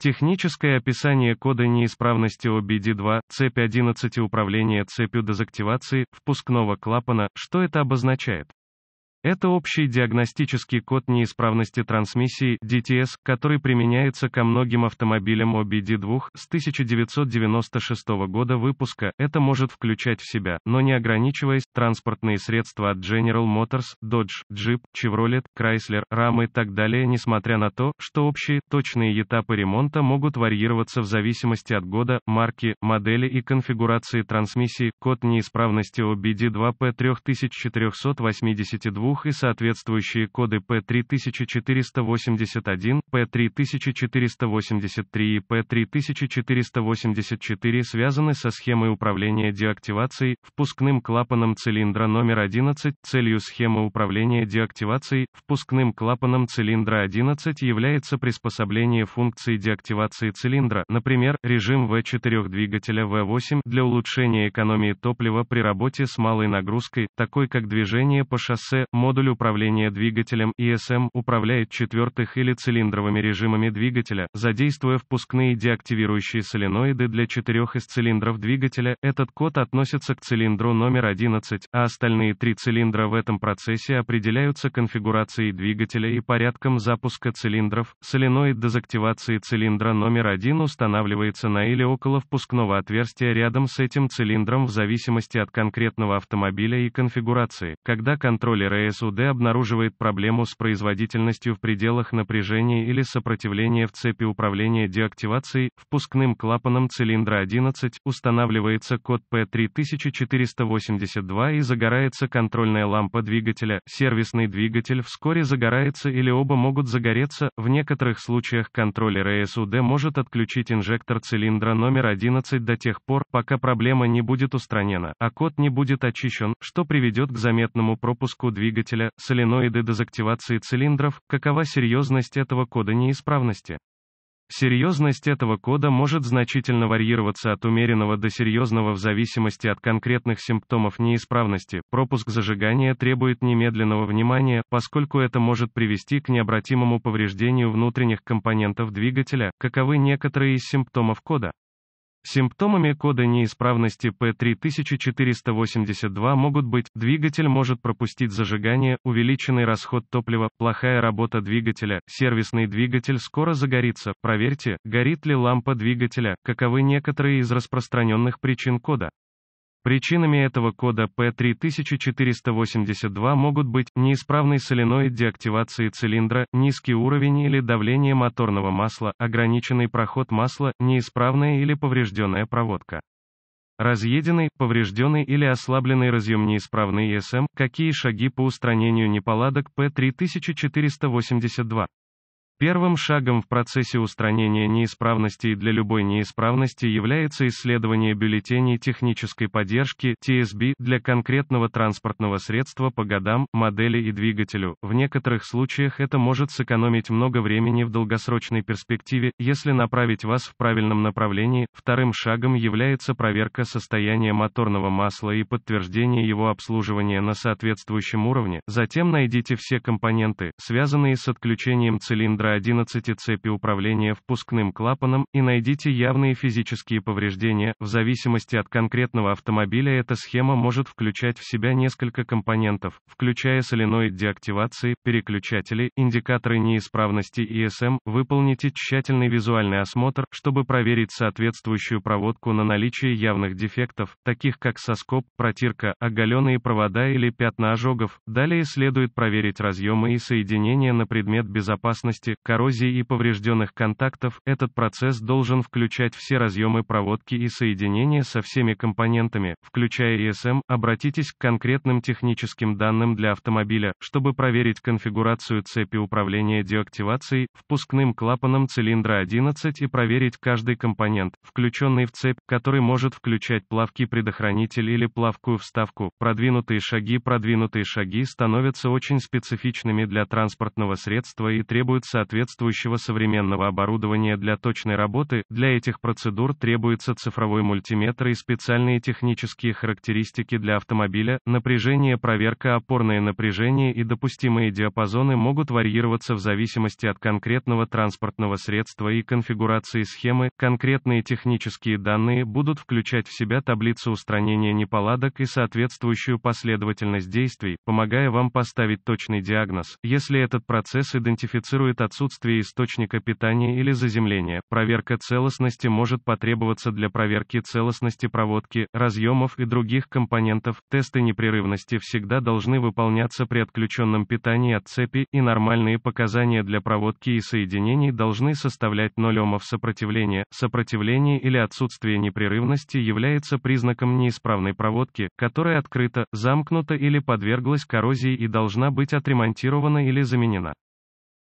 Техническое описание кода неисправности OBD2, цепь 11 управления цепью дезактивации, впускного клапана, что это обозначает? Это общий диагностический код неисправности трансмиссии DTS, который применяется ко многим автомобилям OBD2 с 1996 года выпуска. Это может включать в себя, но не ограничиваясь, транспортные средства от General Motors, Dodge, Jeep, Chevrolet, Chrysler, RAM и так далее, несмотря на то, что общие, точные этапы ремонта могут варьироваться в зависимости от года, марки, модели и конфигурации трансмиссии. Код неисправности OBD2P 3482 и соответствующие коды P3481, P3483 и P3484 связаны со схемой управления деактивацией, впускным клапаном цилиндра номер 11. Целью схемы управления деактивацией, впускным клапаном цилиндра 11 является приспособление функции деактивации цилиндра, например, режим V4 двигателя V8 для улучшения экономии топлива при работе с малой нагрузкой, такой как движение по шоссе, Модуль управления двигателем ESM управляет четвертых или цилиндровыми режимами двигателя, задействуя впускные деактивирующие соленоиды для четырех из цилиндров двигателя. Этот код относится к цилиндру номер 11, а остальные три цилиндра в этом процессе определяются конфигурацией двигателя и порядком запуска цилиндров. Соленоид дезактивации цилиндра номер 1 устанавливается на или около впускного отверстия рядом с этим цилиндром в зависимости от конкретного автомобиля и конфигурации. Когда контроллеры КСУД обнаруживает проблему с производительностью в пределах напряжения или сопротивления в цепи управления деактивацией, впускным клапаном цилиндра 11, устанавливается код P3482 и загорается контрольная лампа двигателя, сервисный двигатель вскоре загорается или оба могут загореться, в некоторых случаях контроллер ЭСУД может отключить инжектор цилиндра номер 11 до тех пор, пока проблема не будет устранена, а код не будет очищен, что приведет к заметному пропуску двигателя двигателя, соленоиды дезактивации цилиндров, какова серьезность этого кода неисправности. Серьезность этого кода может значительно варьироваться от умеренного до серьезного в зависимости от конкретных симптомов неисправности. Пропуск зажигания требует немедленного внимания, поскольку это может привести к необратимому повреждению внутренних компонентов двигателя, каковы некоторые из симптомов кода. Симптомами кода неисправности P3482 могут быть, двигатель может пропустить зажигание, увеличенный расход топлива, плохая работа двигателя, сервисный двигатель скоро загорится, проверьте, горит ли лампа двигателя, каковы некоторые из распространенных причин кода. Причинами этого кода P3482 могут быть неисправный соленоид деактивации цилиндра, низкий уровень или давление моторного масла, ограниченный проход масла, неисправная или поврежденная проводка. Разъеденный, поврежденный или ослабленный разъем неисправный ИСМ, какие шаги по устранению неполадок P3482? Первым шагом в процессе устранения неисправностей для любой неисправности является исследование бюллетеней технической поддержки TSB для конкретного транспортного средства по годам, модели и двигателю. В некоторых случаях это может сэкономить много времени в долгосрочной перспективе, если направить вас в правильном направлении. Вторым шагом является проверка состояния моторного масла и подтверждение его обслуживания на соответствующем уровне. Затем найдите все компоненты, связанные с отключением цилиндра номера 11 цепи управления впускным клапаном и найдите явные физические повреждения. В зависимости от конкретного автомобиля эта схема может включать в себя несколько компонентов, включая соленоид деактивации, переключатели, индикаторы неисправности ИСМ. Эм. Выполните тщательный визуальный осмотр, чтобы проверить соответствующую проводку на наличие явных дефектов, таких как соскоб, протирка, оголенные провода или пятна ожогов. Далее следует проверить разъемы и соединения на предмет безопасности, коррозии и поврежденных контактов, этот процесс должен включать все разъемы проводки и соединения со всеми компонентами, включая ESM. Обратитесь к конкретным техническим данным для автомобиля, чтобы проверить конфигурацию цепи управления деактивацией, впускным клапаном цилиндра 11 и проверить каждый компонент, включенный в цепь, который может включать плавкий предохранитель или плавкую вставку. Продвинутые шаги Продвинутые шаги становятся очень специфичными для транспортного средства и требуют соответствующего соответствующего современного оборудования для точной работы, для этих процедур требуется цифровой мультиметр и специальные технические характеристики для автомобиля, напряжение, проверка, опорное напряжение и допустимые диапазоны могут варьироваться в зависимости от конкретного транспортного средства и конфигурации схемы, конкретные технические данные будут включать в себя таблицу устранения неполадок и соответствующую последовательность действий, помогая вам поставить точный диагноз, если этот процесс идентифицирует отсутствие отсутствие источника питания или заземления. Проверка целостности может потребоваться для проверки целостности проводки, разъемов и других компонентов. Тесты непрерывности всегда должны выполняться при отключенном питании от цепи, и нормальные показания для проводки и соединений должны составлять 0 Омов сопротивления. Сопротивление или отсутствие непрерывности является признаком неисправной проводки, которая открыта, замкнута или подверглась коррозии и должна быть отремонтирована или заменена.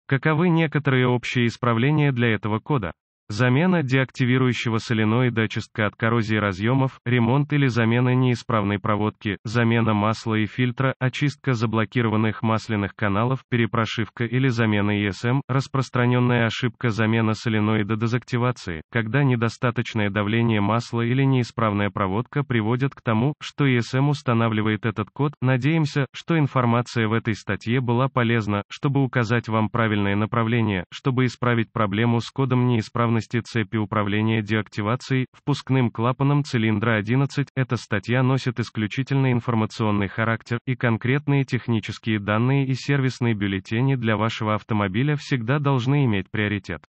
Каковы некоторые общие исправления для этого кода? Замена деактивирующего соленоида чистка от коррозии разъемов, ремонт или замена неисправной проводки, замена масла и фильтра, очистка заблокированных масляных каналов, перепрошивка или замена ESM, распространенная ошибка замена соленоида дезактивации, когда недостаточное давление масла или неисправная проводка приводят к тому, что ESM устанавливает этот код. Надеемся, что информация в этой статье была полезна, чтобы указать вам правильное направление, чтобы исправить проблему с кодом неисправности неисправности цепи управления деактивацией, впускным клапаном цилиндра 11, эта статья носит исключительно информационный характер, и конкретные технические данные и сервисные бюллетени для вашего автомобиля всегда должны иметь приоритет.